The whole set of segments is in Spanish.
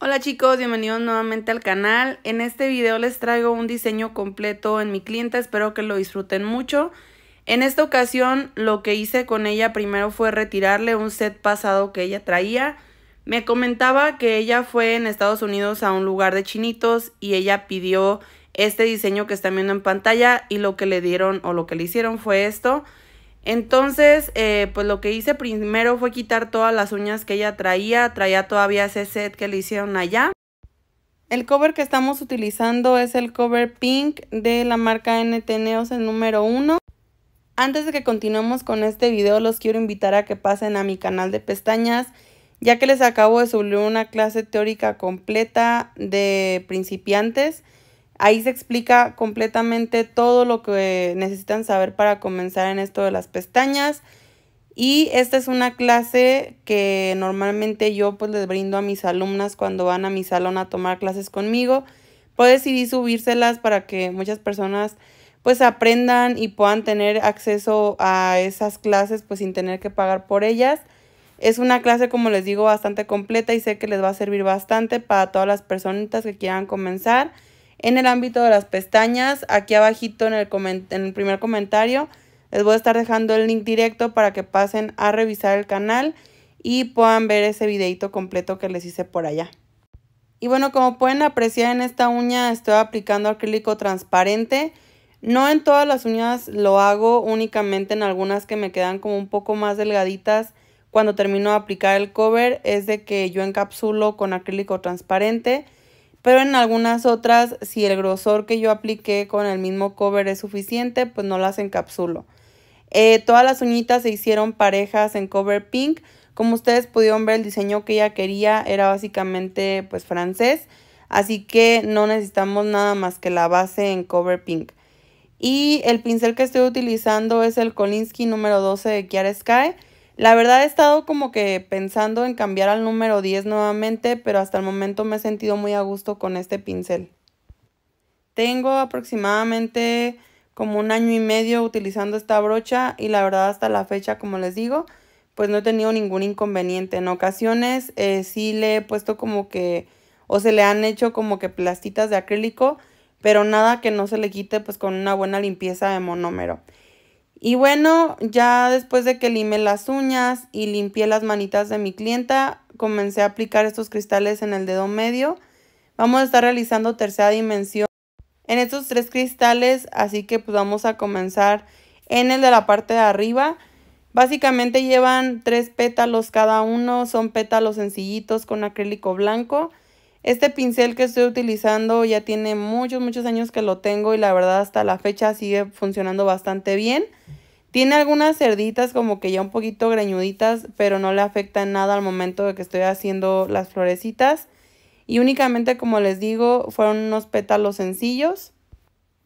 Hola chicos, bienvenidos nuevamente al canal. En este video les traigo un diseño completo en mi clienta, espero que lo disfruten mucho. En esta ocasión lo que hice con ella primero fue retirarle un set pasado que ella traía. Me comentaba que ella fue en Estados Unidos a un lugar de chinitos y ella pidió este diseño que están viendo en pantalla y lo que le dieron o lo que le hicieron fue esto. Entonces, eh, pues lo que hice primero fue quitar todas las uñas que ella traía. Traía todavía ese set que le hicieron allá. El cover que estamos utilizando es el cover pink de la marca Ntneos el número 1. Antes de que continuemos con este video, los quiero invitar a que pasen a mi canal de pestañas, ya que les acabo de subir una clase teórica completa de principiantes. Ahí se explica completamente todo lo que necesitan saber para comenzar en esto de las pestañas. Y esta es una clase que normalmente yo pues les brindo a mis alumnas cuando van a mi salón a tomar clases conmigo. Pues decidí subírselas para que muchas personas pues aprendan y puedan tener acceso a esas clases pues sin tener que pagar por ellas. Es una clase, como les digo, bastante completa y sé que les va a servir bastante para todas las personitas que quieran comenzar en el ámbito de las pestañas. Aquí abajito en el, en el primer comentario les voy a estar dejando el link directo para que pasen a revisar el canal y puedan ver ese videito completo que les hice por allá. Y bueno, como pueden apreciar en esta uña estoy aplicando acrílico transparente. No en todas las uñas lo hago, únicamente en algunas que me quedan como un poco más delgaditas. Cuando termino de aplicar el cover es de que yo encapsulo con acrílico transparente pero en algunas otras, si el grosor que yo apliqué con el mismo cover es suficiente, pues no las encapsulo. Eh, todas las uñitas se hicieron parejas en cover pink. Como ustedes pudieron ver, el diseño que ella quería era básicamente pues francés. Así que no necesitamos nada más que la base en cover pink. Y el pincel que estoy utilizando es el Kolinsky número 12 de Kiara Sky. La verdad he estado como que pensando en cambiar al número 10 nuevamente, pero hasta el momento me he sentido muy a gusto con este pincel. Tengo aproximadamente como un año y medio utilizando esta brocha y la verdad hasta la fecha, como les digo, pues no he tenido ningún inconveniente. En ocasiones eh, sí le he puesto como que, o se le han hecho como que plastitas de acrílico, pero nada que no se le quite pues con una buena limpieza de monómero. Y bueno, ya después de que limé las uñas y limpié las manitas de mi clienta, comencé a aplicar estos cristales en el dedo medio. Vamos a estar realizando tercera dimensión en estos tres cristales, así que pues vamos a comenzar en el de la parte de arriba. Básicamente llevan tres pétalos cada uno, son pétalos sencillitos con acrílico blanco. Este pincel que estoy utilizando ya tiene muchos, muchos años que lo tengo y la verdad hasta la fecha sigue funcionando bastante bien. Tiene algunas cerditas como que ya un poquito greñuditas, pero no le afecta en nada al momento de que estoy haciendo las florecitas. Y únicamente, como les digo, fueron unos pétalos sencillos.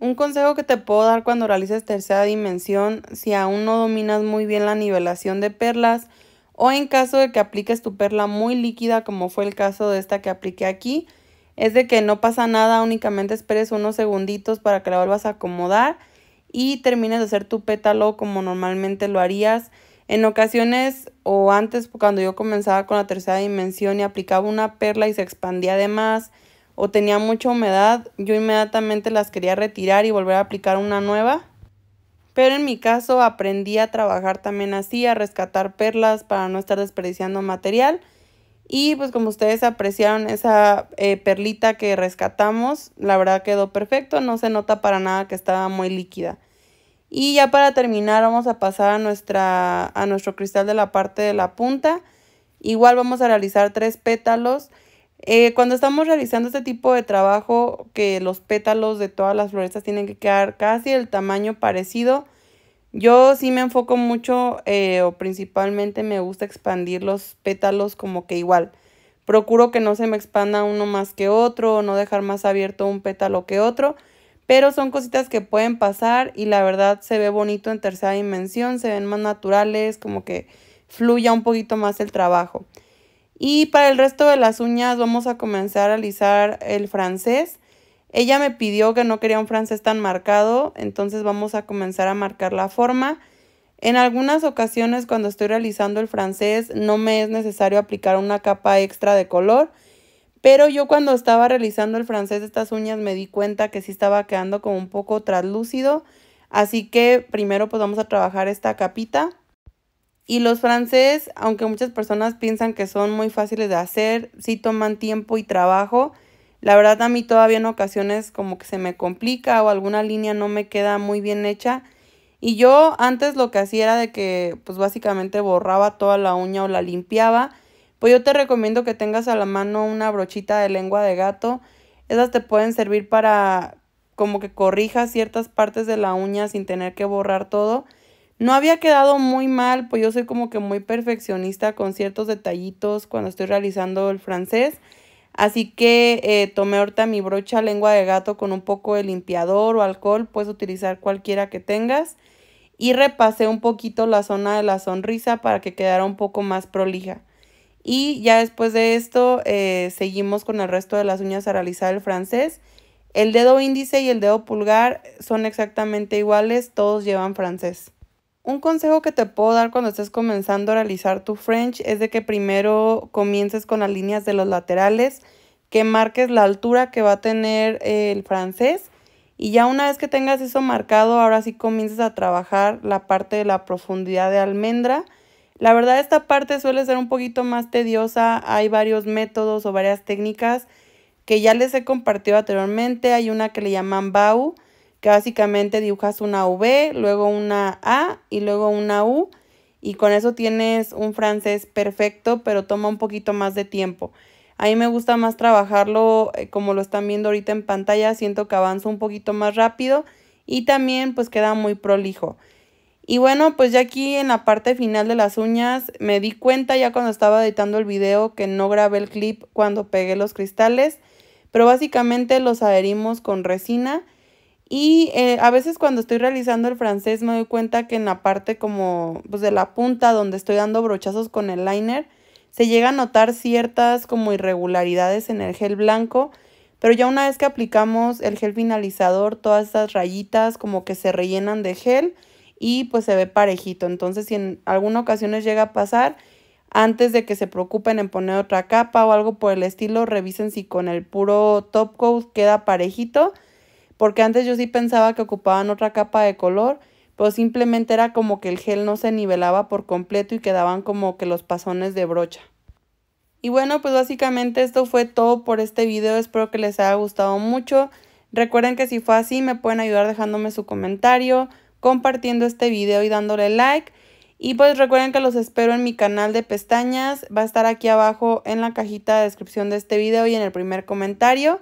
Un consejo que te puedo dar cuando realices tercera dimensión, si aún no dominas muy bien la nivelación de perlas, o en caso de que apliques tu perla muy líquida como fue el caso de esta que apliqué aquí, es de que no pasa nada, únicamente esperes unos segunditos para que la vuelvas a acomodar y termines de hacer tu pétalo como normalmente lo harías. En ocasiones o antes cuando yo comenzaba con la tercera dimensión y aplicaba una perla y se expandía de más o tenía mucha humedad, yo inmediatamente las quería retirar y volver a aplicar una nueva pero en mi caso aprendí a trabajar también así, a rescatar perlas para no estar desperdiciando material. Y pues como ustedes apreciaron esa eh, perlita que rescatamos, la verdad quedó perfecto, no se nota para nada que estaba muy líquida. Y ya para terminar vamos a pasar a, nuestra, a nuestro cristal de la parte de la punta. Igual vamos a realizar tres pétalos. Eh, cuando estamos realizando este tipo de trabajo, que los pétalos de todas las florestas tienen que quedar casi el tamaño parecido, yo sí me enfoco mucho eh, o principalmente me gusta expandir los pétalos como que igual. Procuro que no se me expanda uno más que otro no dejar más abierto un pétalo que otro, pero son cositas que pueden pasar y la verdad se ve bonito en tercera dimensión, se ven más naturales, como que fluya un poquito más el trabajo. Y para el resto de las uñas vamos a comenzar a alisar el francés. Ella me pidió que no quería un francés tan marcado, entonces vamos a comenzar a marcar la forma. En algunas ocasiones cuando estoy realizando el francés no me es necesario aplicar una capa extra de color, pero yo cuando estaba realizando el francés de estas uñas me di cuenta que sí estaba quedando como un poco traslúcido, así que primero pues vamos a trabajar esta capita. Y los francés, aunque muchas personas piensan que son muy fáciles de hacer, sí toman tiempo y trabajo. La verdad a mí todavía en ocasiones como que se me complica o alguna línea no me queda muy bien hecha. Y yo antes lo que hacía era de que pues básicamente borraba toda la uña o la limpiaba. Pues yo te recomiendo que tengas a la mano una brochita de lengua de gato. Esas te pueden servir para como que corrijas ciertas partes de la uña sin tener que borrar todo. No había quedado muy mal, pues yo soy como que muy perfeccionista con ciertos detallitos cuando estoy realizando el francés. Así que eh, tomé ahorita mi brocha lengua de gato con un poco de limpiador o alcohol, puedes utilizar cualquiera que tengas. Y repasé un poquito la zona de la sonrisa para que quedara un poco más prolija. Y ya después de esto eh, seguimos con el resto de las uñas a realizar el francés. El dedo índice y el dedo pulgar son exactamente iguales, todos llevan francés. Un consejo que te puedo dar cuando estés comenzando a realizar tu French es de que primero comiences con las líneas de los laterales, que marques la altura que va a tener el francés y ya una vez que tengas eso marcado, ahora sí comiences a trabajar la parte de la profundidad de almendra. La verdad esta parte suele ser un poquito más tediosa, hay varios métodos o varias técnicas que ya les he compartido anteriormente, hay una que le llaman BAU, básicamente dibujas una V, luego una A y luego una U y con eso tienes un francés perfecto, pero toma un poquito más de tiempo. A mí me gusta más trabajarlo eh, como lo están viendo ahorita en pantalla, siento que avanza un poquito más rápido y también pues queda muy prolijo. Y bueno, pues ya aquí en la parte final de las uñas me di cuenta ya cuando estaba editando el video que no grabé el clip cuando pegué los cristales, pero básicamente los adherimos con resina y eh, a veces cuando estoy realizando el francés me doy cuenta que en la parte como pues de la punta donde estoy dando brochazos con el liner se llega a notar ciertas como irregularidades en el gel blanco, pero ya una vez que aplicamos el gel finalizador todas estas rayitas como que se rellenan de gel y pues se ve parejito. Entonces si en alguna ocasión les llega a pasar antes de que se preocupen en poner otra capa o algo por el estilo, revisen si con el puro top coat queda parejito porque antes yo sí pensaba que ocupaban otra capa de color, pero simplemente era como que el gel no se nivelaba por completo y quedaban como que los pasones de brocha. Y bueno, pues básicamente esto fue todo por este video, espero que les haya gustado mucho. Recuerden que si fue así me pueden ayudar dejándome su comentario, compartiendo este video y dándole like. Y pues recuerden que los espero en mi canal de pestañas, va a estar aquí abajo en la cajita de descripción de este video y en el primer comentario.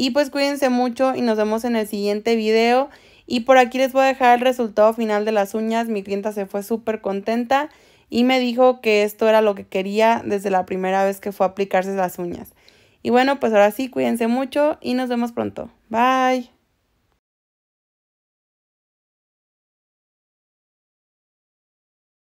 Y pues cuídense mucho y nos vemos en el siguiente video. Y por aquí les voy a dejar el resultado final de las uñas. Mi clienta se fue súper contenta y me dijo que esto era lo que quería desde la primera vez que fue a aplicarse las uñas. Y bueno, pues ahora sí, cuídense mucho y nos vemos pronto. Bye.